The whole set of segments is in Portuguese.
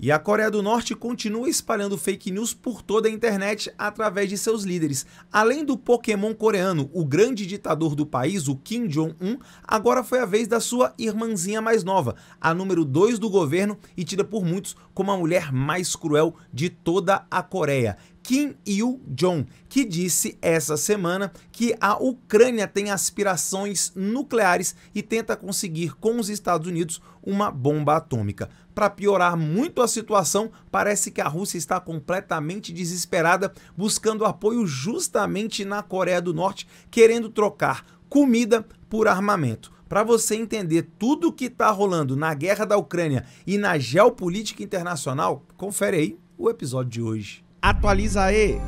E a Coreia do Norte continua espalhando fake news por toda a internet através de seus líderes. Além do Pokémon coreano, o grande ditador do país, o Kim Jong-un, agora foi a vez da sua irmãzinha mais nova, a número 2 do governo e tida por muitos como a mulher mais cruel de toda a Coreia. Kim Il-jong, que disse essa semana que a Ucrânia tem aspirações nucleares e tenta conseguir com os Estados Unidos uma bomba atômica. Para piorar muito a situação, parece que a Rússia está completamente desesperada, buscando apoio justamente na Coreia do Norte, querendo trocar comida por armamento para você entender tudo o que está rolando na guerra da Ucrânia e na geopolítica internacional, confere aí o episódio de hoje. Atualiza aí!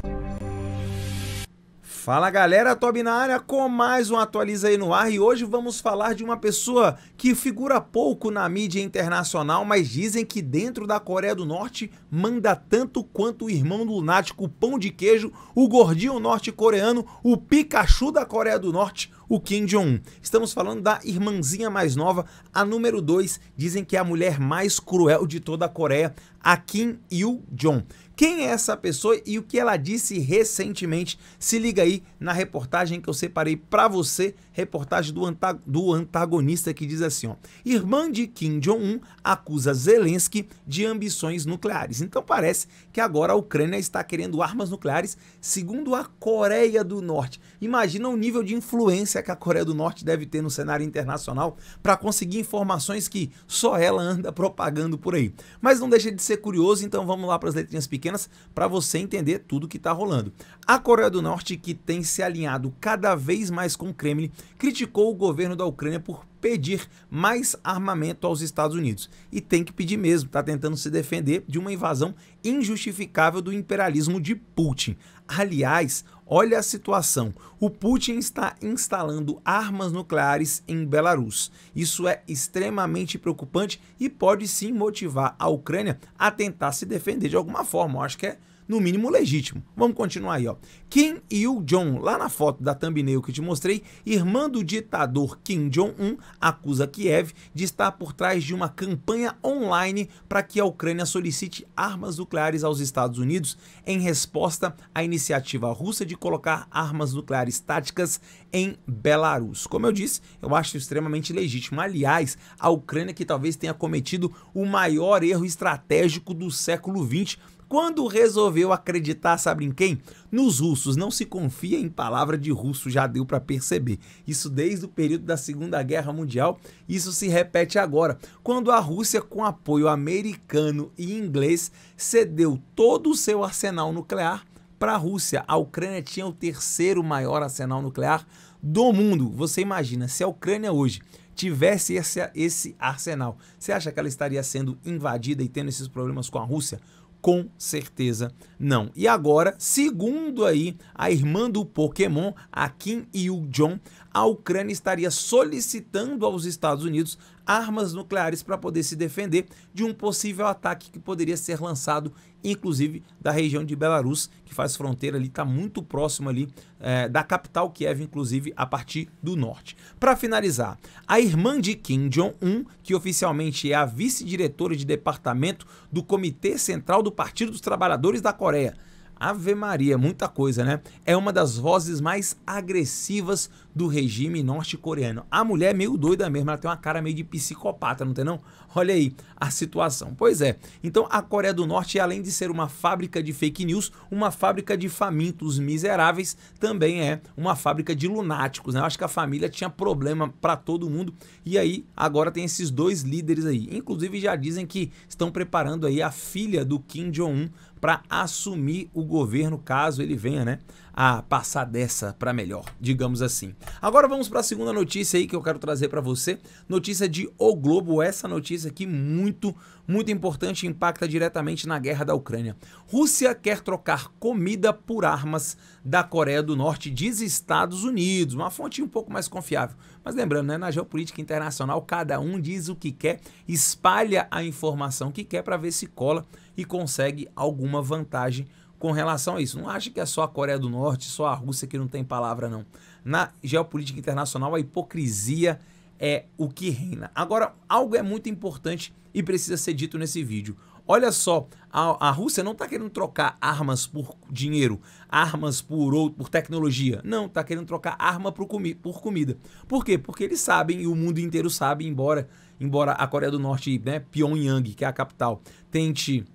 Fala galera, Tobi na área com mais um Atualiza aí no ar e hoje vamos falar de uma pessoa que figura pouco na mídia internacional, mas dizem que dentro da Coreia do Norte manda tanto quanto o irmão lunático o Pão de Queijo, o gordinho norte-coreano, o Pikachu da Coreia do Norte, o Kim Jong-un. Estamos falando da irmãzinha mais nova, a número 2, dizem que é a mulher mais cruel de toda a Coreia, a Kim Il-jong quem é essa pessoa e o que ela disse recentemente. Se liga aí na reportagem que eu separei para você, reportagem do, anta do antagonista que diz assim, ó, irmã de Kim Jong-un acusa Zelensky de ambições nucleares. Então parece que agora a Ucrânia está querendo armas nucleares, segundo a Coreia do Norte. Imagina o nível de influência que a Coreia do Norte deve ter no cenário internacional para conseguir informações que só ela anda propagando por aí. Mas não deixa de ser curioso, então vamos lá para as letrinhas pequenas pequenas para você entender tudo que está rolando. A Coreia do Norte, que tem se alinhado cada vez mais com o Kremlin, criticou o governo da Ucrânia por pedir mais armamento aos Estados Unidos. E tem que pedir mesmo, está tentando se defender de uma invasão injustificável do imperialismo de Putin. Aliás, olha a situação: o Putin está instalando armas nucleares em Belarus. Isso é extremamente preocupante e pode sim motivar a Ucrânia a tentar se defender de alguma forma. Eu acho que é no mínimo legítimo. Vamos continuar aí, ó. Kim Il-jong, lá na foto da thumbnail que te mostrei, irmã do ditador Kim Jong-un, acusa Kiev de estar por trás de uma campanha online para que a Ucrânia solicite armas nucleares aos Estados Unidos em resposta à iniciativa russa de colocar armas nucleares táticas em Belarus. Como eu disse, eu acho extremamente legítimo. Aliás, a Ucrânia que talvez tenha cometido o maior erro estratégico do século XX quando resolveu acreditar, sabe em quem? Nos russos. Não se confia em palavra de russo, já deu para perceber. Isso desde o período da Segunda Guerra Mundial, isso se repete agora, quando a Rússia, com apoio americano e inglês, cedeu todo o seu arsenal nuclear para a Rússia. A Ucrânia tinha o terceiro maior arsenal nuclear do mundo. Você imagina, se a Ucrânia hoje tivesse esse, esse arsenal, você acha que ela estaria sendo invadida e tendo esses problemas com a Rússia? Com certeza não. E agora, segundo aí a irmã do Pokémon, a Kim il Jong, a Ucrânia estaria solicitando aos Estados Unidos armas nucleares para poder se defender de um possível ataque que poderia ser lançado, inclusive da região de Belarus, que faz fronteira ali, está muito próximo ali é, da capital Kiev, inclusive a partir do norte. Para finalizar, a irmã de Kim Jong-un, que oficialmente é a vice-diretora de departamento do Comitê Central do Partido dos Trabalhadores da Coreia, Ave Maria, muita coisa, né? É uma das vozes mais agressivas do regime norte-coreano. A mulher é meio doida mesmo, ela tem uma cara meio de psicopata, não tem não? Olha aí a situação. Pois é, então a Coreia do Norte, além de ser uma fábrica de fake news, uma fábrica de famintos miseráveis, também é uma fábrica de lunáticos. Né? Eu acho que a família tinha problema para todo mundo e aí agora tem esses dois líderes aí. Inclusive já dizem que estão preparando aí a filha do Kim Jong-un para assumir o governo caso ele venha, né, a passar dessa para melhor, digamos assim. Agora vamos para a segunda notícia aí que eu quero trazer para você, notícia de O Globo, essa notícia aqui muito, muito importante, impacta diretamente na guerra da Ucrânia. Rússia quer trocar comida por armas da Coreia do Norte, diz Estados Unidos, uma fonte um pouco mais confiável. Mas lembrando, né, na geopolítica internacional, cada um diz o que quer, espalha a informação que quer para ver se cola e consegue alguma vantagem com relação a isso. Não acha que é só a Coreia do Norte, só a Rússia que não tem palavra, não. Na geopolítica internacional, a hipocrisia é o que reina. Agora, algo é muito importante e precisa ser dito nesse vídeo. Olha só, a, a Rússia não está querendo trocar armas por dinheiro, armas por ou por tecnologia. Não, está querendo trocar arma por, comi por comida. Por quê? Porque eles sabem e o mundo inteiro sabe, embora embora a Coreia do Norte, né, Pyongyang, que é a capital, tente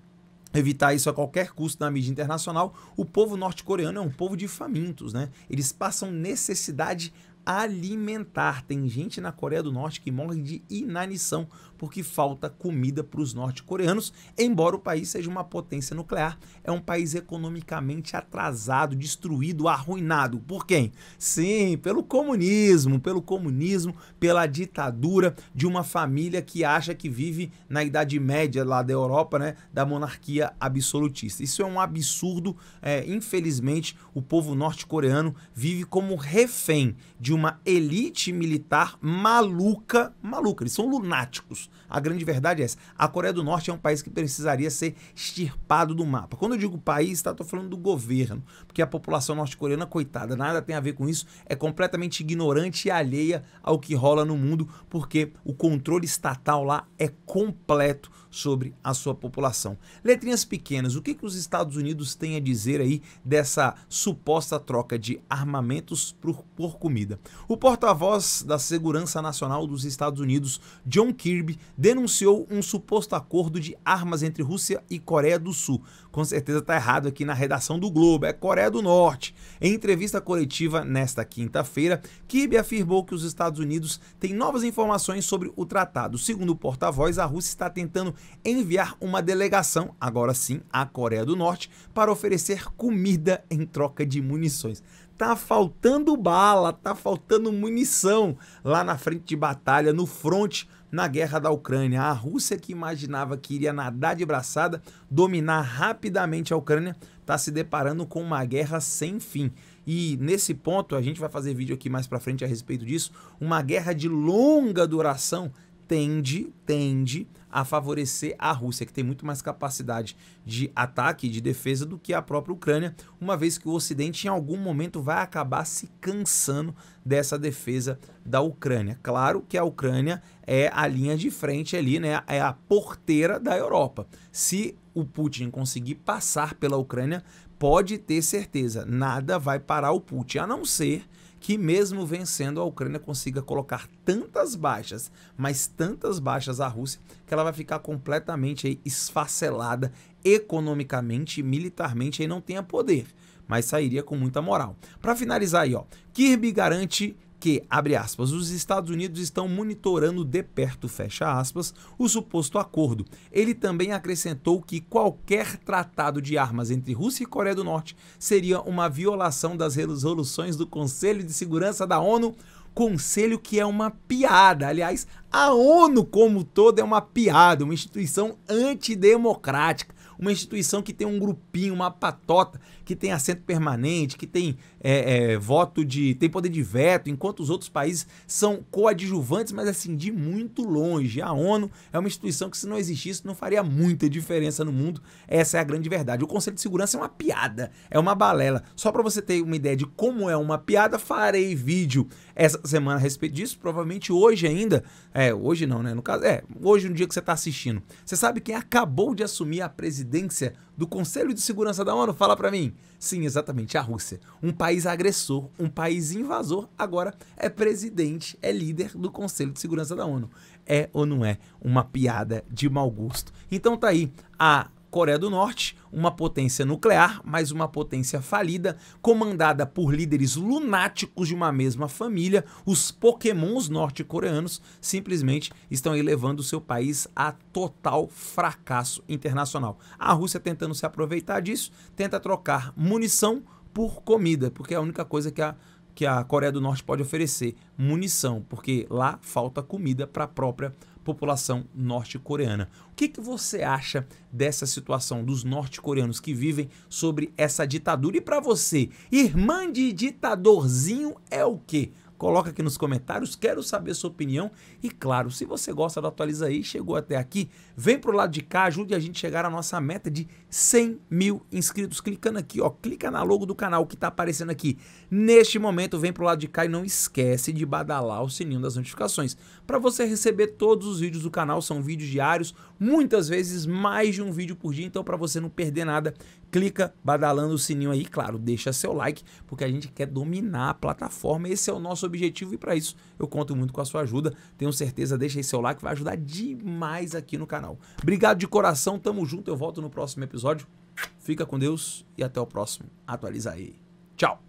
evitar isso a qualquer custo na mídia internacional, o povo norte-coreano é um povo de famintos, né? Eles passam necessidade alimentar. Tem gente na Coreia do Norte que morre de inanição porque falta comida para os norte-coreanos, embora o país seja uma potência nuclear, é um país economicamente atrasado, destruído, arruinado. Por quem? Sim, pelo comunismo, pelo comunismo, pela ditadura de uma família que acha que vive na Idade Média lá da Europa, né, da monarquia absolutista. Isso é um absurdo, é, infelizmente, o povo norte-coreano vive como refém de uma elite militar maluca, maluca, eles são lunáticos a grande verdade é essa. A Coreia do Norte é um país que precisaria ser extirpado do mapa. Quando eu digo país, tá, estou falando do governo, porque a população norte-coreana, coitada, nada tem a ver com isso, é completamente ignorante e alheia ao que rola no mundo, porque o controle estatal lá é completo sobre a sua população. Letrinhas pequenas, o que, que os Estados Unidos têm a dizer aí dessa suposta troca de armamentos por, por comida? O porta-voz da Segurança Nacional dos Estados Unidos, John Kirby, denunciou um suposto acordo de armas entre Rússia e Coreia do Sul. Com certeza está errado aqui na redação do Globo, é Coreia do Norte. Em entrevista coletiva nesta quinta-feira, Kibe afirmou que os Estados Unidos têm novas informações sobre o tratado. Segundo o porta-voz, a Rússia está tentando enviar uma delegação, agora sim, à Coreia do Norte, para oferecer comida em troca de munições tá faltando bala, tá faltando munição lá na frente de batalha, no fronte na guerra da Ucrânia. A Rússia, que imaginava que iria nadar de braçada, dominar rapidamente a Ucrânia, está se deparando com uma guerra sem fim. E nesse ponto, a gente vai fazer vídeo aqui mais para frente a respeito disso, uma guerra de longa duração tende, tende a favorecer a Rússia, que tem muito mais capacidade de ataque e de defesa do que a própria Ucrânia, uma vez que o Ocidente em algum momento vai acabar se cansando dessa defesa da Ucrânia. Claro que a Ucrânia é a linha de frente ali, né? É a porteira da Europa. Se o Putin conseguir passar pela Ucrânia, pode ter certeza, nada vai parar o Putin, a não ser que mesmo vencendo a Ucrânia consiga colocar tantas baixas, mas tantas baixas à Rússia, que ela vai ficar completamente aí esfacelada economicamente e militarmente e não tenha poder, mas sairia com muita moral. Para finalizar aí, ó, Kirby garante que, abre aspas, os Estados Unidos estão monitorando de perto, fecha aspas, o suposto acordo. Ele também acrescentou que qualquer tratado de armas entre Rússia e Coreia do Norte seria uma violação das resoluções do Conselho de Segurança da ONU, conselho que é uma piada. Aliás, a ONU como todo é uma piada, uma instituição antidemocrática uma instituição que tem um grupinho, uma patota, que tem assento permanente, que tem é, é, voto de. tem poder de veto, enquanto os outros países são coadjuvantes, mas assim, de muito longe. A ONU é uma instituição que, se não existisse, não faria muita diferença no mundo. Essa é a grande verdade. O Conselho de Segurança é uma piada, é uma balela. Só para você ter uma ideia de como é uma piada, farei vídeo essa semana a respeito disso. Provavelmente hoje ainda. É, hoje não, né? No caso, é, hoje no dia que você está assistindo. Você sabe quem acabou de assumir a presidência do Conselho de Segurança da ONU? Fala para mim. Sim, exatamente, a Rússia. Um país agressor, um país invasor, agora é presidente, é líder do Conselho de Segurança da ONU. É ou não é uma piada de mau gosto? Então tá aí a Coreia do Norte, uma potência nuclear, mas uma potência falida, comandada por líderes lunáticos de uma mesma família, os pokémons norte-coreanos simplesmente estão elevando seu país a total fracasso internacional. A Rússia tentando se aproveitar disso, tenta trocar munição por comida, porque é a única coisa que a que a Coreia do Norte pode oferecer: munição, porque lá falta comida para a própria população norte-coreana. O que, que, você acha dessa situação dos norte-coreanos que vivem sobre essa ditadura? E para você, irmã de ditadorzinho é o quê? Coloca aqui nos comentários, quero saber sua opinião. E claro, se você gosta do Atualiza aí, chegou até aqui, vem pro lado de cá, ajude a gente a chegar à nossa meta de 100 mil inscritos. Clicando aqui, ó, clica na logo do canal que tá aparecendo aqui. Neste momento, vem pro lado de cá e não esquece de badalar o sininho das notificações para você receber todos os vídeos do canal. São vídeos diários, muitas vezes mais de um vídeo por dia. Então, para você não perder nada, clica badalando o sininho aí. Claro, deixa seu like, porque a gente quer dominar a plataforma. Esse é o nosso objetivo e para isso eu conto muito com a sua ajuda. Tenho certeza, deixa aí seu like, vai ajudar demais aqui no canal. Obrigado de coração, tamo junto, eu volto no próximo episódio. Fica com Deus e até o próximo. Atualiza aí. Tchau!